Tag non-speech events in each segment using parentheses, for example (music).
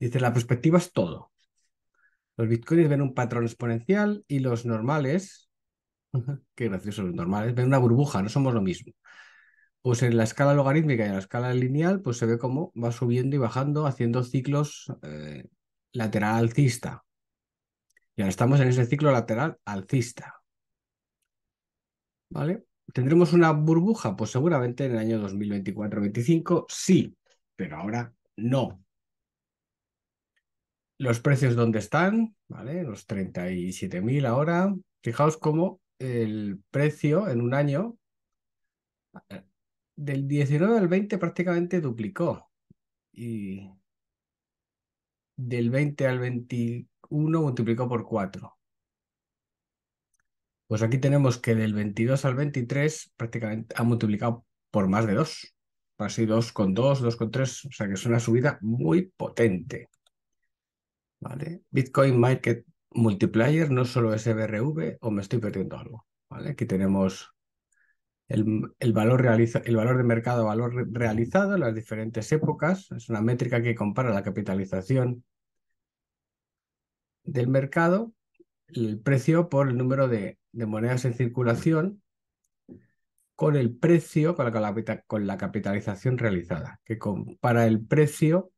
Dice, la perspectiva es todo. Los bitcoins ven un patrón exponencial y los normales, qué gracioso los normales, ven una burbuja, no somos lo mismo. Pues en la escala logarítmica y en la escala lineal, pues se ve cómo va subiendo y bajando, haciendo ciclos eh, lateral alcista. Y ahora estamos en ese ciclo lateral alcista. ¿Vale? ¿Tendremos una burbuja? Pues seguramente en el año 2024-25 sí, pero ahora no los precios donde están, ¿vale? Los 37.000 ahora. Fijaos cómo el precio en un año del 19 al 20 prácticamente duplicó. Y del 20 al 21 multiplicó por 4. Pues aquí tenemos que del 22 al 23 prácticamente ha multiplicado por más de 2. Así 2,2, 2,3. O sea que es una subida muy potente. Bitcoin Market Multiplier no solo SBRV o me estoy perdiendo algo, ¿vale? Aquí tenemos el, valor el valor de mercado valor realizado en las diferentes épocas. Es una métrica que compara la capitalización del mercado, el precio por el número de, monedas en circulación con el precio, con la, con la capitalización realizada, que compara el precio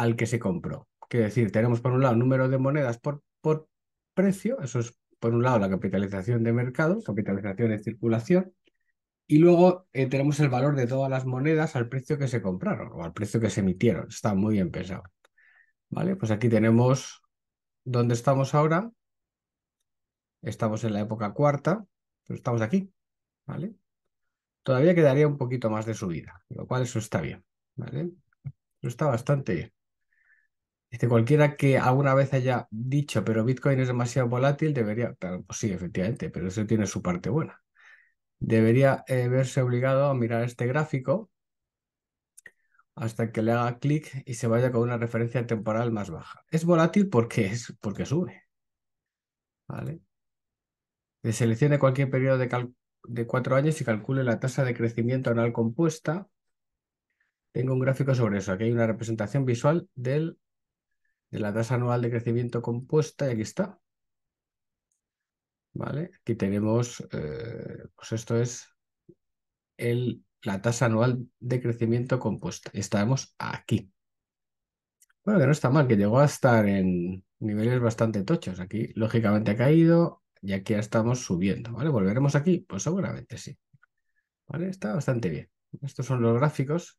al que se compró. Quiere decir, tenemos por un lado número de monedas por, por precio, eso es por un lado la capitalización de mercado, capitalización de circulación, y luego eh, tenemos el valor de todas las monedas al precio que se compraron o al precio que se emitieron. Está muy bien pensado. Vale, pues aquí tenemos dónde estamos ahora. Estamos en la época cuarta, pero estamos aquí. ¿Vale? Todavía quedaría un poquito más de subida, lo cual eso está bien. ¿Vale? Eso está bastante bien cualquiera que alguna vez haya dicho, pero Bitcoin es demasiado volátil, debería, pues sí, efectivamente, pero eso tiene su parte buena. Debería eh, verse obligado a mirar este gráfico hasta que le haga clic y se vaya con una referencia temporal más baja. Es volátil porque, es, porque sube. ¿Vale? Seleccione cualquier periodo de, de cuatro años y calcule la tasa de crecimiento anual compuesta. Tengo un gráfico sobre eso. Aquí hay una representación visual del de la tasa anual de crecimiento compuesta, y aquí está. ¿Vale? Aquí tenemos, eh, pues esto es el, la tasa anual de crecimiento compuesta. estamos aquí. Bueno, que no está mal, que llegó a estar en niveles bastante tochos. Aquí, lógicamente, ha caído y aquí ya estamos subiendo. ¿Vale? ¿Volveremos aquí? Pues seguramente sí. ¿Vale? Está bastante bien. Estos son los gráficos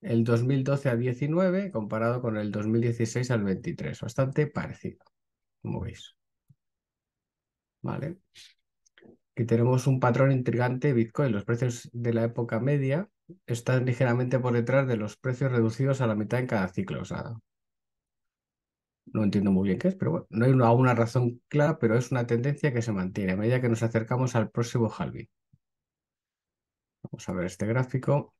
el 2012 a 19 comparado con el 2016 al 23. Bastante parecido, como veis. Vale. Aquí tenemos un patrón intrigante Bitcoin. Los precios de la época media están ligeramente por detrás de los precios reducidos a la mitad en cada ciclo. no entiendo muy bien qué es, pero bueno, no hay una, una razón clara, pero es una tendencia que se mantiene a medida que nos acercamos al próximo halving. Vamos a ver este gráfico.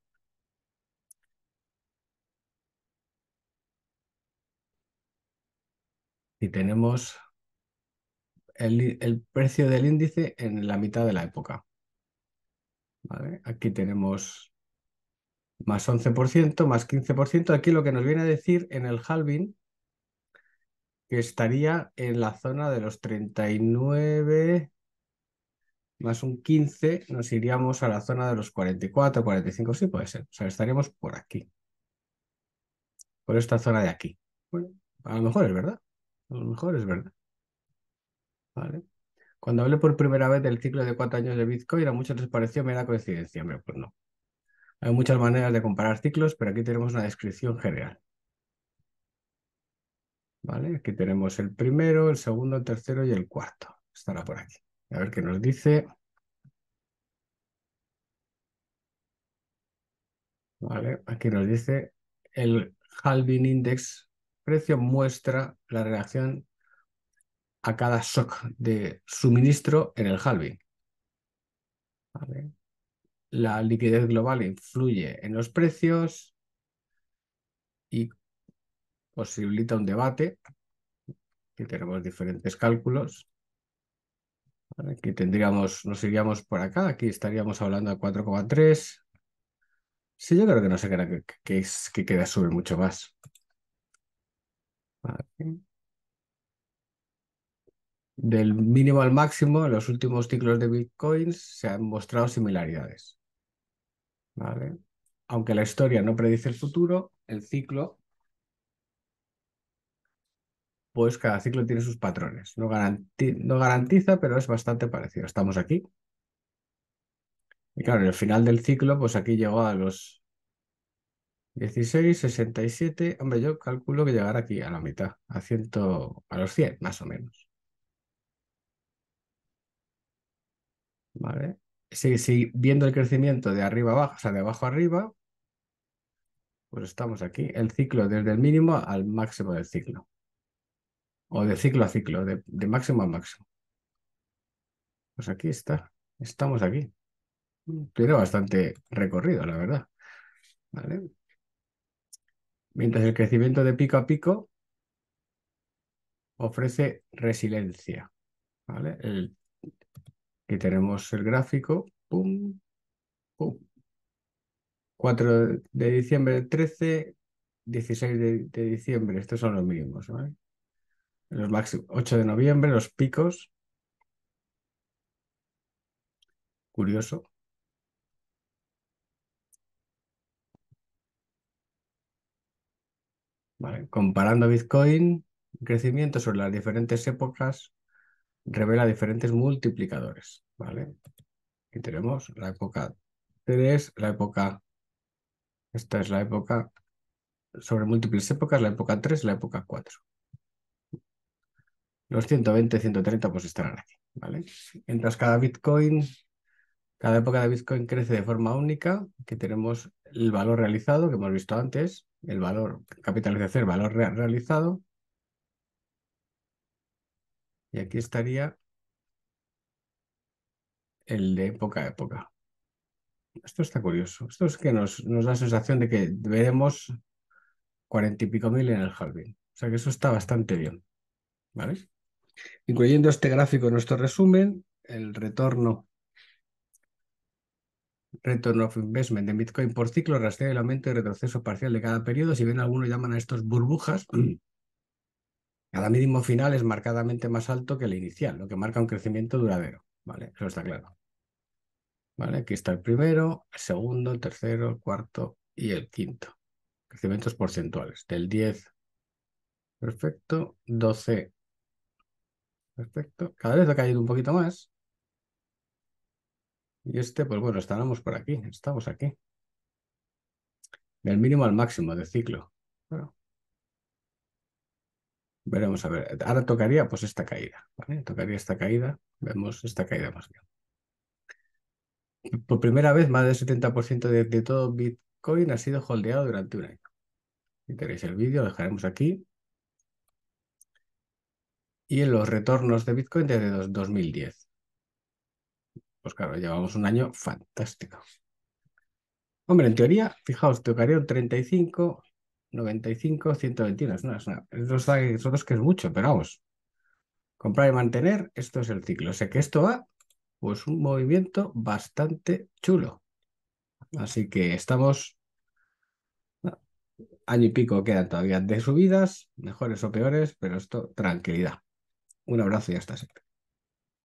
y tenemos el, precio del índice en la mitad de la época. ¿Vale? Aquí tenemos más 11%, más 15%. Aquí lo que nos viene a decir en el halving, que estaría en la zona de los 39 más un 15, nos iríamos a la zona de los 44, 45, sí puede ser. O sea, estaríamos por aquí, por esta zona de aquí. Bueno, a lo mejor es verdad. A lo mejor es verdad. Vale. Cuando hablé por primera vez del ciclo de cuatro años de Bitcoin, a muchos les pareció era coincidencia. pero pues no. Hay muchas maneras de comparar ciclos, pero aquí tenemos una descripción general. ¿Vale? Aquí tenemos el primero, el segundo, el tercero y el cuarto. Estará por aquí. A ver qué nos dice. Vale, aquí nos dice el halving index precio muestra la reacción a cada shock de suministro en el halving. La liquidez global influye en los precios y posibilita un debate. Aquí tenemos diferentes cálculos. Aquí tendríamos, nos iríamos por acá, aquí estaríamos hablando de 4,3. Sí, yo creo que no sé que, que, que, queda sube mucho más. Ah, del mínimo al máximo, en los últimos ciclos de bitcoins se han mostrado similaridades. Vale. Aunque la historia no predice el futuro, el ciclo, pues cada ciclo tiene sus patrones. No, no garantiza, pero es bastante parecido. Estamos aquí. Y claro, en el final del ciclo, pues aquí llegó a los 16, 67. Hombre, yo calculo que llegar aquí a la mitad, a, 100, a los 100 más o menos. ¿Vale? Si, viendo el crecimiento de arriba abajo, o sea, de abajo arriba, pues estamos aquí. El ciclo desde el mínimo al máximo del ciclo. O de ciclo a ciclo, de, de máximo a máximo. Pues aquí está. Estamos aquí. Tiene bastante recorrido, la verdad. ¿Vale? mientras el crecimiento de pico a pico ofrece resiliencia. ¿vale? aquí tenemos el gráfico. 4 de diciembre 13, 16 de, diciembre, estos son los mínimos. Los 8 de noviembre, los picos. Curioso. Comparando Bitcoin, crecimiento sobre las diferentes épocas revela diferentes multiplicadores. ¿vale? Aquí tenemos la época 3, la época... Esta es la época sobre múltiples épocas, la época 3 la época 4. Los 120, 130 pues estarán aquí. ¿vale? Mientras cada Bitcoin, cada época de Bitcoin crece de forma única, que tenemos el valor realizado que hemos visto antes, el valor, capitalización, el valor realizado. Y aquí estaría el de época a época. Esto está curioso. Esto es que nos, da la sensación de que veremos cuarenta y pico mil en el jardín O sea que eso está bastante bien. ¿Vale? Incluyendo este gráfico en nuestro resumen, el retorno Return of Investment de Bitcoin por ciclo, rastrea el aumento y retroceso parcial de cada periodo. Si bien algunos llaman a estos burbujas, (clears throat) cada mínimo final es marcadamente más alto que el inicial, lo que marca un crecimiento duradero. Vale, eso está claro. Vale, aquí está el primero, el segundo, el tercero, el cuarto y el quinto. Crecimientos porcentuales. Del 10, perfecto. 12, perfecto. Cada vez ha caído un poquito más. Y este, pues bueno, estábamos por aquí, estamos aquí. Del mínimo al máximo de ciclo. veremos a ver. Ahora tocaría pues esta caída, Tocaría esta caída, vemos esta caída más bien. Por primera vez, más del 70% de, de todo Bitcoin ha sido holdeado durante un año. Si queréis el vídeo, lo dejaremos aquí. Y en los retornos de Bitcoin desde 2010. Pues claro, llevamos un año fantástico. Hombre, en teoría, fijaos, tocaría un 35, 95, 121. Es una, es una, dos que es mucho, pero vamos. Comprar y mantener, esto es el ciclo. sé que esto va, pues un movimiento bastante chulo. Así que estamos ah, año y pico quedan todavía de subidas, mejores o peores, pero esto tranquilidad. Un abrazo y hasta siempre.